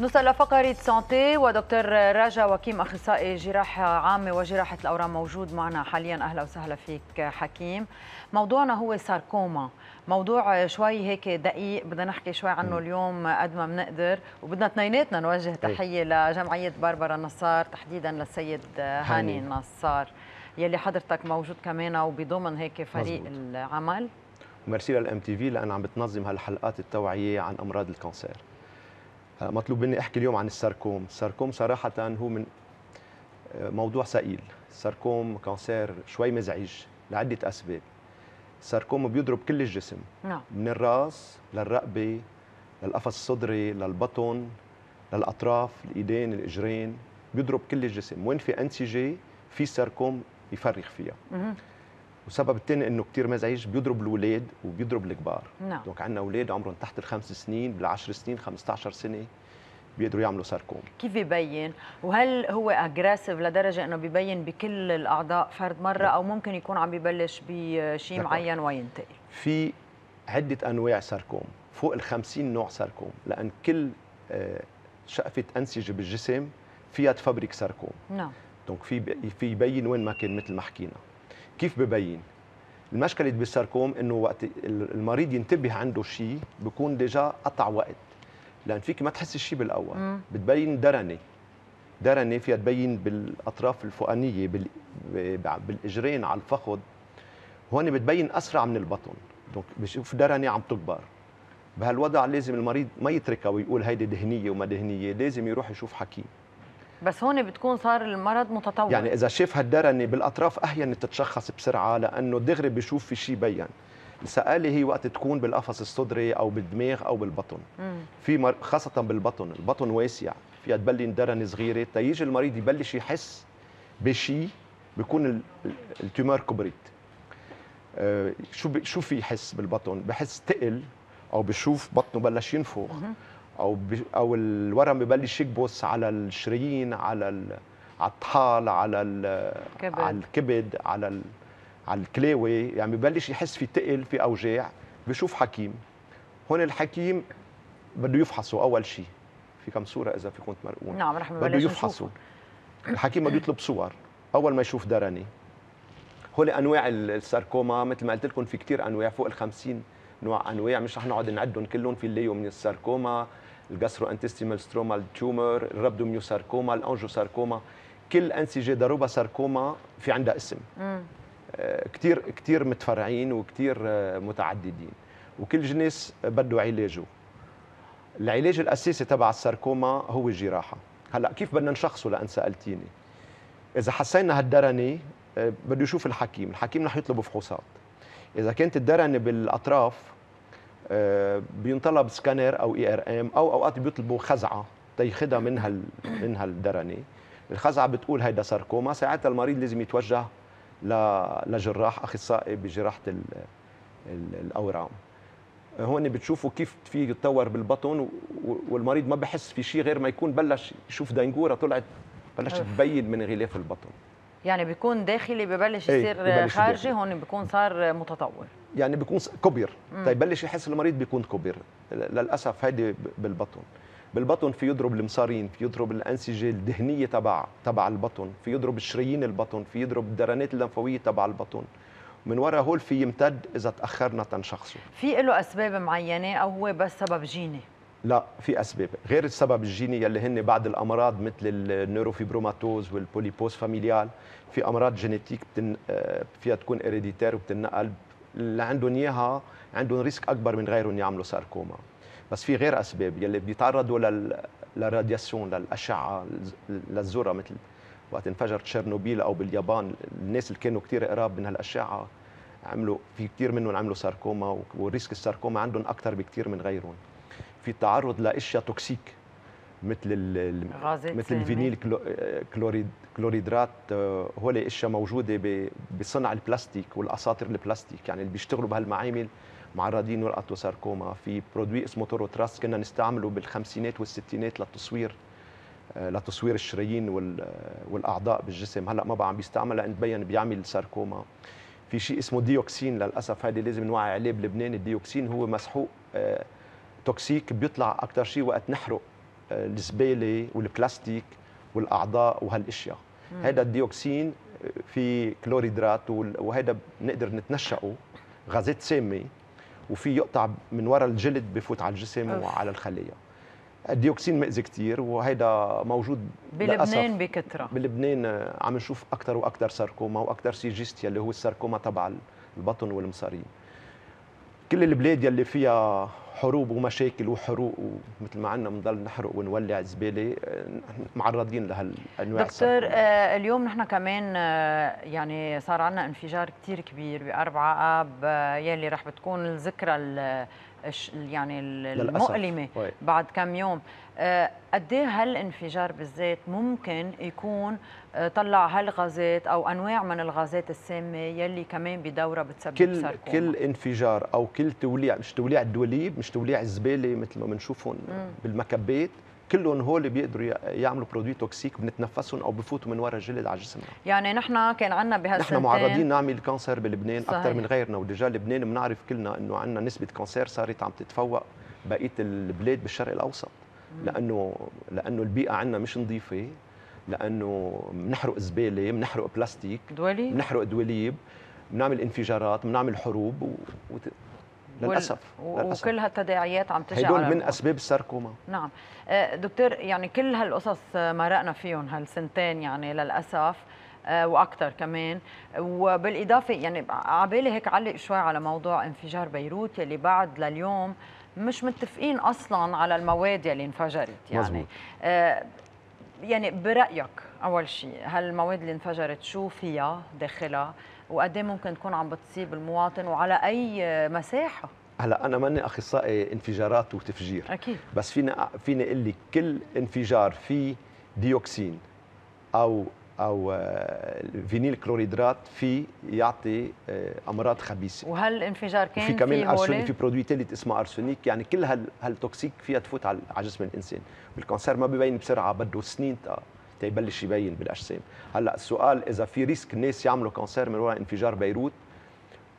نوصل لفقرة سانتي ودكتور راجا وكيم أخصائي جراحة عامة وجراحة الأورام موجود معنا حاليا أهلا وسهلا فيك حكيم موضوعنا هو ساركوما موضوع شوي هيك دقيق بدنا نحكي شوي عنه اليوم قد ما بنقدر وبدنا اثنيناتنا نوجه إيه. تحية لجمعية باربرا نصار تحديدا للسيد هاني نصار يلي حضرتك موجود كمان وبضمن هيك فريق مزبوط. العمل ميرسي للام تي في لان عم بتنظم هالحلقات التوعيه عن امراض الكانسير مطلوب مني احكي اليوم عن الساركوم الساركوم صراحه هو من آه، موضوع ثقيل الساركوم كانسير شوي مزعج لعده اسباب الساركوم بيضرب كل الجسم نعم. من الراس للرقبه للقفص الصدري للبطن للاطراف الايدين الاجرين بيضرب كل الجسم وين في انسجه في ساركوم يفرغ فيها والسبب الثاني انه كثير مزعج بيضرب الاولاد وبيضرب الكبار نعم دونك عندنا اولاد عمرهم تحت الخمس سنين بالعشر سنين 15 سنه بيقدروا يعملوا ساركوم كيف ببين وهل هو اجريسيف لدرجه انه ببين بكل الاعضاء فرد مره لا. او ممكن يكون عم ببلش بشيء معين وينتقل في عده انواع ساركوم فوق ال 50 نوع ساركوم لان كل آه، شقفه انسجه بالجسم فيها تفبرك ساركوم نعم دونك في في يبين وين ما كان مثل ما حكينا كيف ببين المشكله بالساركوم انه وقت المريض ينتبه عنده شيء بكون ديجا قطع وقت لان فيك ما تحس الشيء بالاول بتبين درنه درنه فيها تبين بالاطراف الفوقانيه بالاجرين على الفخذ هون بتبين اسرع من البطن دونك بشوف درنه عم تكبر بهالوضع لازم المريض ما يتركها ويقول هيدي دهنيه وما دهنيه لازم يروح يشوف حكيم بس هون بتكون صار المرض متطور يعني اذا شافها الدرني بالاطراف اهين تتشخص بسرعه لانه دغري بيشوف في شيء بين السقاله هي وقت تكون بالقفص الصدري او بالدماغ او بالبطن مم. في مر... خاصه بالبطن البطن واسع فيها تبلين درنه صغيره تيجي المريض يبلش يحس بشيء بيكون ال... التيمار كبرت آه شو ب... شو في يحس بالبطن بحس تقل او بشوف بطنه بلش ينفخ او او الورم ببلش يكبس على الشرايين على على الطحال على على الكبد على على الكلاوي يعني ببلش يحس في تقل في اوجاع بشوف حكيم هون الحكيم بده يفحصه اول شيء في كم صوره اذا في كنت مرقون نعم رح بده يفحصه الحكيم بده يطلب صور اول ما يشوف درني هول انواع الساركوما مثل ما قلت لكم في كثير انواع فوق ال 50 نوع انواع مش رح نقعد نعدهم كلهم في من الساركوما الجاسترو انتستيمال ستروما التيومر الرابدوميوساركوما الانجوساركوما كل انسجه ضروبه ساركوما في عندها اسم آه، كثير كثير متفرعين وكثير آه، متعددين وكل جنس بده علاجه العلاج الاساسي تبع الساركوما هو الجراحه هلا كيف بدنا نشخصه لان سالتيني اذا حسينا هالدرنه آه، بده يشوف الحكيم الحكيم رح يطلب فحوصات اذا كانت الدرنه بالاطراف آه، بينطلب سكانر او اي ار ام او اوقات بيطلبوا خزعه تاخذها من هال من هالدرنه الخزعه بتقول هيدا ساركوما ساعتها المريض لازم يتوجه لجراح اخصائي بجراحه الاورام هون بتشوفوا كيف في يتطور بالبطن والمريض ما بحس في شيء غير ما يكون بلش يشوف دنجوره طلعت بلشت تبين من غلاف البطن يعني بيكون داخلي ببلش إيه، يصير خارجي هون بيكون صار متطور يعني بيكون كبر طيب بلش يحس المريض بيكون كبر للاسف هيدي بالبطن بالبطن في يضرب المصارين في يضرب الانسجه الدهنيه تبع تبع البطن في يضرب شرايين البطن في يضرب الدرنات اللمفاويه تبع البطن من وراء هول في يمتد اذا تاخرنا تنشخصه في له اسباب معينه او هو بس سبب جيني لا في اسباب غير السبب الجيني يلي هن بعض الامراض مثل النيروفيبروماتوز والبوليبوز فاميليال في امراض جينيتيك بتن... آه، فيها تكون هيريديتير وبتنقل اللي عندهم اياها عندهم ريسك اكبر من غيرهم يعملوا ساركوما بس في غير اسباب يلي بيتعرضوا لل للراديسيون للاشعه للذره مثل وقت انفجر تشيرنوبيل او باليابان الناس اللي كانوا كثير قراب من هالاشعه عملوا في كثير منهم عملوا ساركوما وريسك الساركوما عندهم اكثر بكثير من غيرهم في تعرض لاشياء توكسيك مثل مثل الفينيل آه، كلوريد كلوريدرات آه، هو اشياء موجوده بصنع البلاستيك والاساطر البلاستيك يعني اللي بيشتغلوا بهالمعامل معرضين ورقه ساركوما في برودوي اسمه تورو كنا نستعمله بالخمسينات والستينات للتصوير آه، لتصوير الشرايين والاعضاء بالجسم هلا ما بقى عم بيستعمل لان تبين بيعمل ساركوما في شيء اسمه ديوكسين للاسف هذا لازم نوعي عليه بلبنان الديوكسين هو مسحوق توكسيك بيطلع اكثر شيء وقت نحرق آه، الزباله والبلاستيك والاعضاء وهالاشياء هذا الديوكسين آه، في كلوريدرات وهذا بنقدر نتنشأه غازات سامه وفي يقطع من وراء الجلد بفوت على الجسم أوف. وعلى الخلايا الديوكسين مأذي كثير وهيدا موجود بلبنان بكثره بلبنان آه، عم نشوف اكثر واكثر ساركوما واكثر سيجيستيا اللي هو الساركوما تبع البطن والمصارين كل البلاد يلي فيها حروب ومشاكل وحروق ومثل ما عنا بنضل نحرق ونولع زباله آه، معرضين لهالانواع دكتور آه اليوم نحن كمان آه يعني صار عنا انفجار كثير كبير باربعه اب آه يلي رح بتكون الذكرى يعني المؤلمه للأسف. بعد كم يوم آه، قد ايه هالانفجار بالذات ممكن يكون آه، طلع هالغازات او انواع من الغازات السامه يلي كمان بدورها بتسبب كل ساركوما. كل انفجار او كل توليع مش توليع الدوليب مش توليع الزباله مثل ما بنشوفهم بالمكبات كلهم هول بيقدروا يعملوا برودوي توكسيك بنتنفسهم او بفوتوا من وراء الجلد على جسمنا يعني نحن كان عندنا بهالسنتين نحن معرضين نعمل كانسر بلبنان اكثر من غيرنا ودجا لبنان بنعرف كلنا انه عندنا نسبه كانسر صارت عم تتفوق بقيه البلاد بالشرق الاوسط لانه لانه البيئه عندنا مش نظيفه لانه بنحرق زباله بنحرق بلاستيك دواليب بنحرق دوليب بنعمل انفجارات بنعمل حروب و... للاسف وكل هالتداعيات عم تجي هدول من اسباب الساركوما نعم آه، دكتور يعني كل هالقصص مرقنا فيهم هالسنتين يعني للاسف آه، واكثر كمان وبالاضافه يعني على هيك علق شوي على موضوع انفجار بيروت اللي بعد لليوم مش متفقين اصلا على المواد اللي انفجرت يعني مزبوط. آه، يعني برايك اول شيء هالمواد اللي انفجرت شو فيها داخلها وقد ايه ممكن تكون عم بتصيب المواطن وعلى اي مساحه هلا انا ماني اخصائي انفجارات وتفجير اكيد بس فينا فيني اقول لك كل انفجار فيه ديوكسين او او آه، فينيل كلوريدرات في يعطي آه، امراض خبيثه وهل الانفجار كان في كمان ارسونيك في برودوي ثالث اسمه ارسونيك يعني كل هالتوكسيك فيها تفوت على جسم الانسان بالكونسير ما ببين بسرعه بده سنين تيبلش يبين بالاجسام هلا السؤال اذا في ريسك الناس يعملوا كانسير من وراء انفجار بيروت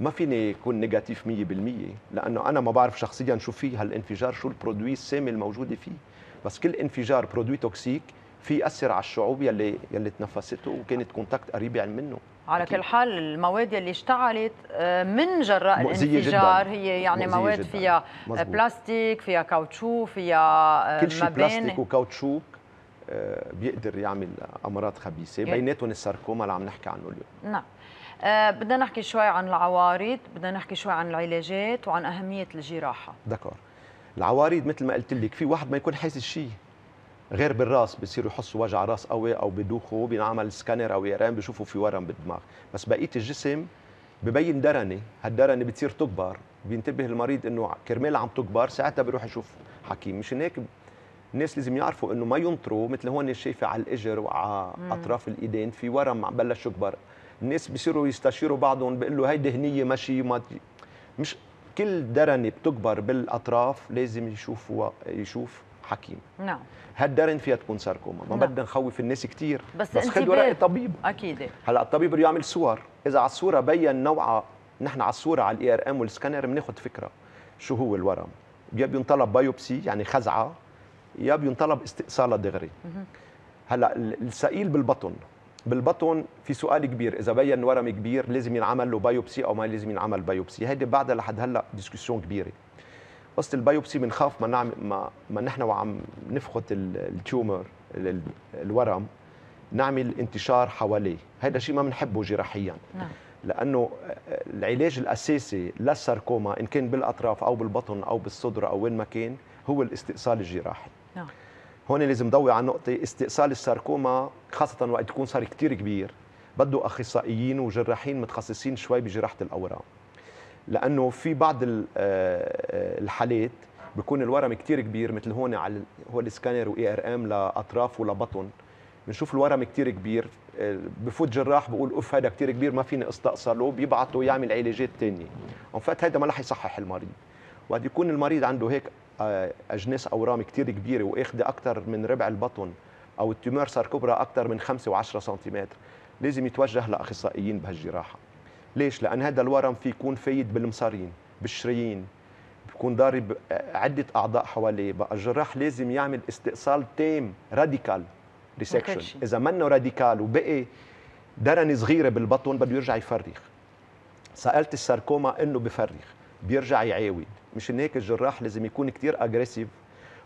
ما فيني يكون نيجاتيف 100% لانه انا ما بعرف شخصيا شو في هالانفجار شو البرودوي السامي الموجوده فيه بس كل انفجار برودوي توكسيك في ياثر على الشعوب يلي يلي تنفسته وكانت كونتاكت قريبه يعني منه على أكيد. كل حال المواد اللي اشتعلت آه، من جراء الانفجار هي يعني مواد جداً. فيها آه، مزبوط. بلاستيك فيها كاوتشو فيها آه، كل شيء بلاستيك وكاوتشو آه، بيقدر يعمل امراض خبيثه إيه. بيناتهم الساركوما اللي عم نحكي عنه اليوم نعم أه بدنا نحكي شوي عن العوارض بدنا نحكي شوي عن العلاجات وعن اهميه الجراحه دكار العوارض مثل ما قلت لك في واحد ما يكون حاسس شيء غير بالراس بصيروا يحسوا وجع راس قوي او بدوخوا بينعمل سكانر او يرام بيشوفوا في ورم بالدماغ بس بقيه الجسم ببين درنه هالدرنه بتصير تكبر بينتبه المريض انه كرمال عم تكبر ساعتها بيروح يشوف حكيم مشان هيك الناس لازم يعرفوا انه ما ينطروا مثل هون شايفه على الاجر وعلى اطراف الايدين في ورم عم بلش يكبر الناس بيصيروا يستشيروا بعضهم بيقولوا له هيدي هنيه ماشي ما مش كل درنه بتكبر بالاطراف لازم يشوفوا يشوف حكيم نعم هالدرن فيها تكون ساركوما ما نعم. بدنا نخوف الناس كثير بس, بس خذوا راي طبيب اكيد هلا الطبيب بده يعمل صور اذا على الصوره بين نوعها نحن على الصوره على الاي ار ام والسكانر بناخذ فكره شو هو الورم يا بينطلب بايوبسي يعني خزعه يا بينطلب استئصالها دغري هلا السائل بالبطن بالبطن في سؤال كبير اذا بين ورم كبير لازم ينعمل له بايوبسي او ما لازم ينعمل بايوبسي هيدي بعدها لحد هلا ديسكسيون كبيره قصه البايوبسي بنخاف ما نعمل ما, ما نحن وعم نفخت التيومر الورم نعمل انتشار حواليه هذا شيء ما بنحبه جراحيا نعم. لانه آه، العلاج الاساسي للساركوما ان كان بالاطراف او بالبطن او بالصدر او وين ما كان هو الاستئصال الجراحي نعم هون لازم ضوي على نقطة استئصال الساركوما خاصة وقت يكون صار كتير كبير بده أخصائيين وجراحين متخصصين شوي بجراحة الأورام لأنه في بعض آه، الحالات بيكون الورم كتير كبير مثل هون على هو السكانر واي ار ام لاطراف ولبطن بنشوف الورم كتير كبير آه، بفوت جراح بقول اوف هذا كتير كبير ما فيني استأصله بيبعته يعمل علاجات ثانيه اون فات هذا ما رح يصحح المريض وقت يكون المريض عنده هيك آه، اجناس اورام كثير كبيره واخذه اكثر من ربع البطن او التيمور صار كبرى اكثر من 5 و10 سنتيمتر لازم يتوجه لاخصائيين بهالجراحه ليش لان هذا الورم في يكون فايد بالمصارين بالشرايين بكون ضارب عده اعضاء حواليه بقى الجراح لازم يعمل استئصال تام راديكال ريسكشن اذا منه راديكال وبقي درنه صغيره بالبطن بده يرجع يفرخ سالت الساركوما انه بفرخ بيرجع يعاود مشان هيك الجراح لازم يكون كثير اجريسيف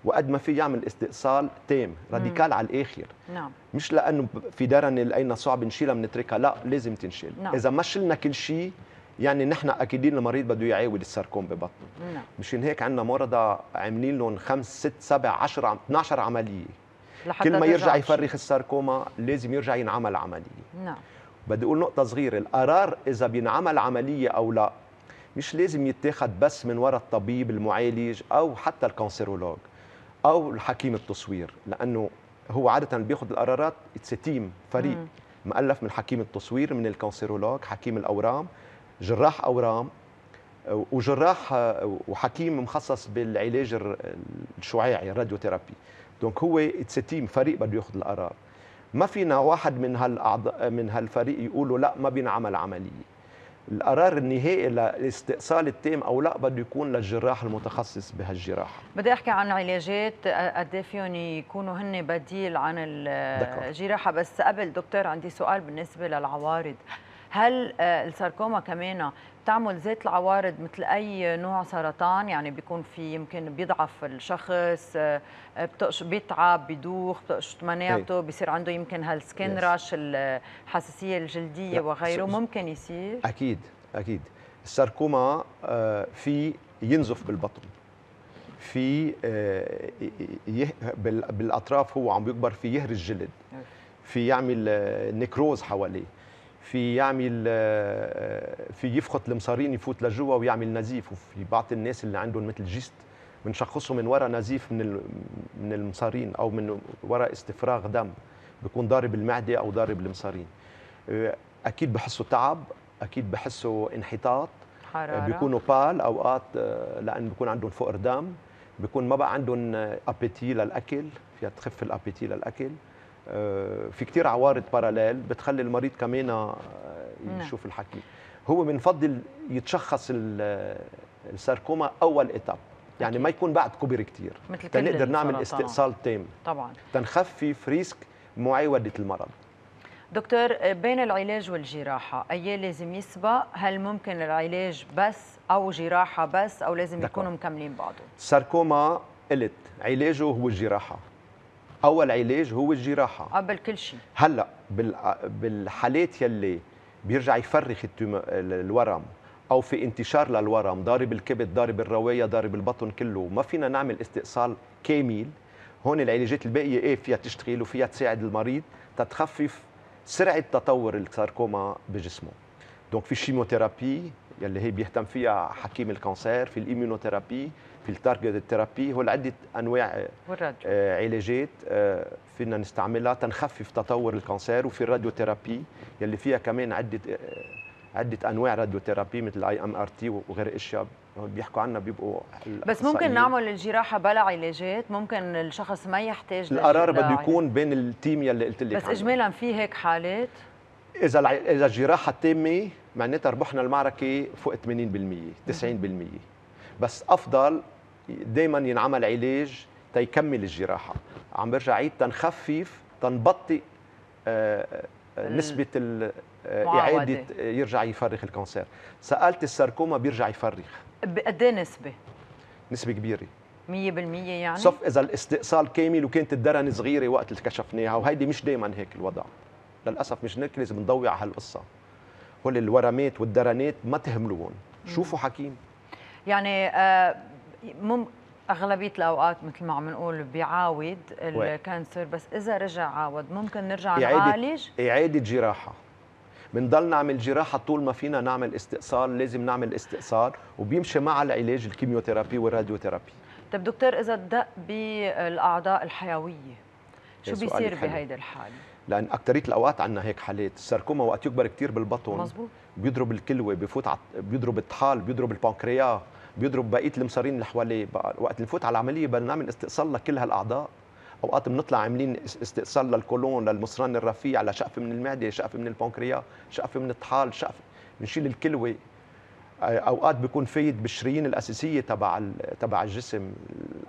وقد ما في يعمل استئصال تام راديكال على الاخر نعم مش لانه في درن لقينا صعب نشيلها بنتركها لا لازم تنشيل نعم. اذا ما شلنا كل شيء يعني نحن اكيدين المريض بده يعاود السركوم ببطنه نعم. مشان هيك عندنا مرضى عاملين لهم خمس ست سبع 10 12 عمليه لحتى كل ما يرجع يفرخ الساركوما لازم يرجع ينعمل عمليه نعم بدي اقول نقطه صغيره القرار اذا بينعمل عمليه او لا مش لازم يتاخد بس من وراء الطبيب المعالج او حتى الكانسيرولوج او الحكيم التصوير لانه هو عاده بياخذ القرارات تيم فريق مم. مؤلف من حكيم التصوير من الكانسيرولوج حكيم الاورام جراح اورام وجراح وحكيم مخصص بالعلاج الشعاعي الراديوثيرابي دونك هو تيم فريق بده ياخذ القرار ما فينا واحد من هالاعضاء من هالفريق يقولوا لا ما بينعمل عمليه القرار النهائي لاستئصال التام او لا بده يكون للجراح المتخصص بهالجراحه بدي احكي عن علاجات قد إيه فيهم يكونوا هن بديل عن الجراحه بس قبل دكتور عندي سؤال بالنسبه للعوارض هل آه، الساركوما كمان بتعمل ذات العوارض مثل اي نوع سرطان يعني بيكون في يمكن بيضعف الشخص آه، بيتعب بيدوخ بتقشط مناعته إيه. بيصير عنده يمكن هالسكن راش الحساسيه الجلديه وغيره ممكن يصير اكيد اكيد الساركوما آه، في ينزف بالبطن في بالاطراف هو عم بيكبر في يهري الجلد في يعمل نكروز حواليه في يعمل آه، آه، في يفخط المصارين يفوت لجوا ويعمل نزيف وفي بعض الناس اللي عندهم مثل جيست بنشخصه من وراء نزيف من من المصارين او من وراء استفراغ دم بيكون ضارب المعده او ضارب المصارين آه، اكيد بحسوا تعب اكيد بحسوا انحطاط حرارة. بيكونوا بال اوقات لان بيكون عندهم فقر دم بيكون ما بقى عندهم ابيتي للاكل فيها تخف الابيتي للاكل آه، في كتير عوارض باراليل بتخلي المريض كمان آه، نعم. يشوف الحكي هو بنفضل يتشخص آه، الساركوما اول ايتاب يعني أكيد. ما يكون بعد كبر كتير تنقدر نعمل استئصال تام طبعا تنخفف ريسك معاوده المرض دكتور بين العلاج والجراحة أي لازم يسبق هل ممكن العلاج بس أو جراحة بس أو لازم يكونوا مكملين بعضهم الساركوما قلت علاجه هو الجراحة اول علاج هو الجراحه قبل آه، كل شيء هلا بالحالات يلي بيرجع يفرخ الورم او في انتشار للورم ضارب الكبد ضارب الروايه ضارب البطن كله وما فينا نعمل استئصال كامل هون العلاجات الباقيه ايه فيها تشتغل وفيها تساعد المريض تتخفف سرعه تطور الساركوما بجسمه دونك في الشيموثيرابي يلي هي بيهتم فيها حكيم الكانسير في الايميونوثيرابي في التارجت ثيرابي هو عده انواع آه، آه، علاجات آه، فينا نستعملها تنخفف تطور الكانسير وفي الراديوثيرابي يلي فيها كمان عده عده انواع راديوثيرابي مثل اي ام ار تي وغير اشياء بيحكوا عنها بيبقوا بس ممكن نعمل الجراحه بلا علاجات ممكن الشخص ما يحتاج القرار بده يكون بين التيم يلي قلت لك بس اجمالا في هيك حالات اذا اذا الجراحه التامه معناتها ربحنا المعركه فوق 80% 90% بس افضل دائما ينعمل علاج تيكمل الجراحه عم برجع عيد تنخفف تنبطئ آه، آه، نسبة آه، إعادة يرجع يفرخ الكونسير سألت الساركوما بيرجع يفرخ بقد إيه نسبة؟ نسبة كبيرة 100% يعني؟ صف إذا الاستئصال كامل وكانت الدرن صغيرة وقت اللي كشفناها وهيدي مش دائما هيك الوضع للأسف مش هيك لازم نضوي على هالقصة هول الورمات والدرنات ما تهملوهم شوفوا حكيم يعني آه مم اغلبيه الاوقات مثل ما عم نقول بيعاود الكانسر بس اذا رجع عاود ممكن نرجع إعادة نعالج اعاده جراحه بنضل نعمل جراحه طول ما فينا نعمل استئصال لازم نعمل استئصال وبيمشي مع العلاج الكيميوثيرابي والراديوثيرابي طب دكتور اذا دق بالاعضاء الحيويه شو بيصير بهيدي الحاله لان اكثريه الاوقات عندنا هيك حالات الساركوما وقت يكبر كثير بالبطن مزبوط بيضرب الكلوه بفوت ع... بيضرب الطحال بيضرب البنكرياس بيضرب بقيه المصارين اللي حواليه وقت نفوت على العمليه بدنا نعمل استئصال لكل هالاعضاء اوقات بنطلع عاملين استئصال للكولون للمصران الرفيع لشقف من المعده شقف من البنكرياس شقف من الطحال شقف بنشيل الكلوه اوقات بيكون فايد بالشرايين الاساسيه تبع تبع الجسم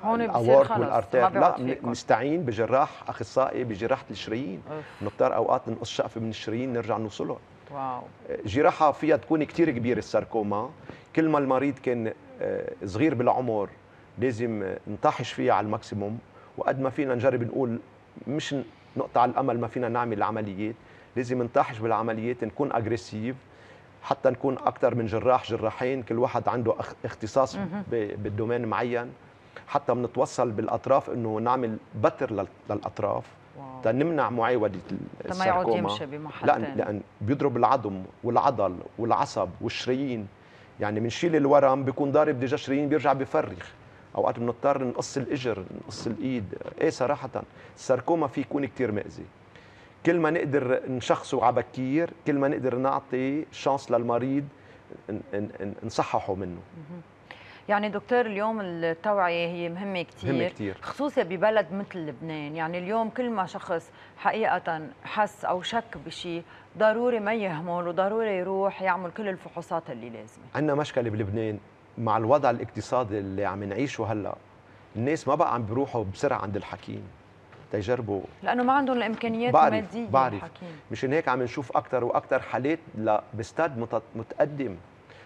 هون الاورك والارتير لا بنستعين بجراح اخصائي بجراحه الشرايين بنضطر اوقات نقص شقف من الشرايين نرجع نوصلهم واو جراحه فيها تكون كثير كبيره الساركوما كل ما المريض كان آه، صغير بالعمر لازم نطحش فيها على الماكسيموم وقد ما فينا نجرب نقول مش نقطع الامل ما فينا نعمل العمليات لازم نطحش بالعمليات نكون اجريسيف حتى نكون اكثر من جراح جراحين كل واحد عنده اختصاص بالدومين معين حتى بنتوصل بالاطراف انه نعمل بتر للاطراف تنمنع معاودة الساركوما لا يقعد يمشي بمحل لان تاني. لان بيضرب العظم والعضل والعصب والشرايين يعني بنشيل الورم بيكون ضارب ديجا شرايين بيرجع بفرخ اوقات بنضطر نقص الاجر نقص الايد ايه صراحه الساركوما فيه يكون كثير مأذي كل ما نقدر نشخصه على بكير كل ما نقدر نعطي شانس للمريض نصححه منه يعني دكتور اليوم التوعية هي مهمة كثير مهمة كتير. خصوصا ببلد مثل لبنان يعني اليوم كل ما شخص حقيقة حس أو شك بشيء ضروري ما يهمل وضروري يروح يعمل كل الفحوصات اللي لازمة عندنا مشكلة بلبنان مع الوضع الاقتصادي اللي عم نعيشه هلا الناس ما بقى عم بيروحوا بسرعة عند الحكيم تجربوا لانه ما عندهم الامكانيات بعرف الماديه بعرف مشان هيك عم نشوف اكثر واكثر حالات لبستاد متقدم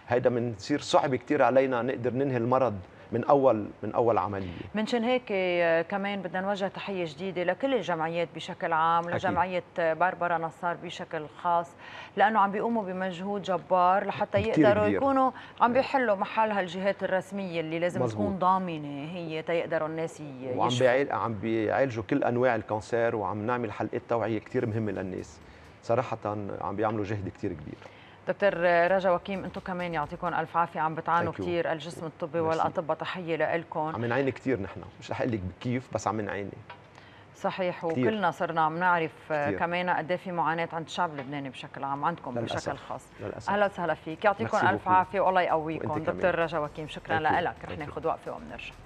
هيدا بنصير صعب كثير علينا نقدر ننهي المرض من اول من اول عمليه منشان هيك آه، كمان بدنا نوجه تحيه جديده لكل الجمعيات بشكل عام لجمعيه آه، باربرا نصار بشكل خاص لانه عم بيقوموا بمجهود جبار لحتى يقدروا يكونوا عم بيحلوا محل هالجهات الرسميه اللي لازم مزبوط. تكون ضامنه هي تيقدروا الناس يشفوا وعم بيعال... عم بيعالجوا كل انواع الكانسير وعم نعمل حلقات توعيه كثير مهمه للناس صراحه عم بيعملوا جهد كثير كبير دكتور رجا وكيم انتم كمان يعطيكم الف عافيه عم بتعانوا كثير الجسم الطبي والاطباء تحيه لكم عم نعاني كثير نحن مش رح اقول لك كيف بس عم نعاني صحيح كتير. وكلنا صرنا عم نعرف كتير. كمان قد إيه في معاناه عند الشعب اللبناني بشكل عام عندكم للأسف. بشكل خاص للأسف. اهلا وسهلا فيك يعطيكم الف عافيه والله يقويكم دكتور رجا وكيم شكرا لك رح ناخذ وقفه وبنرجع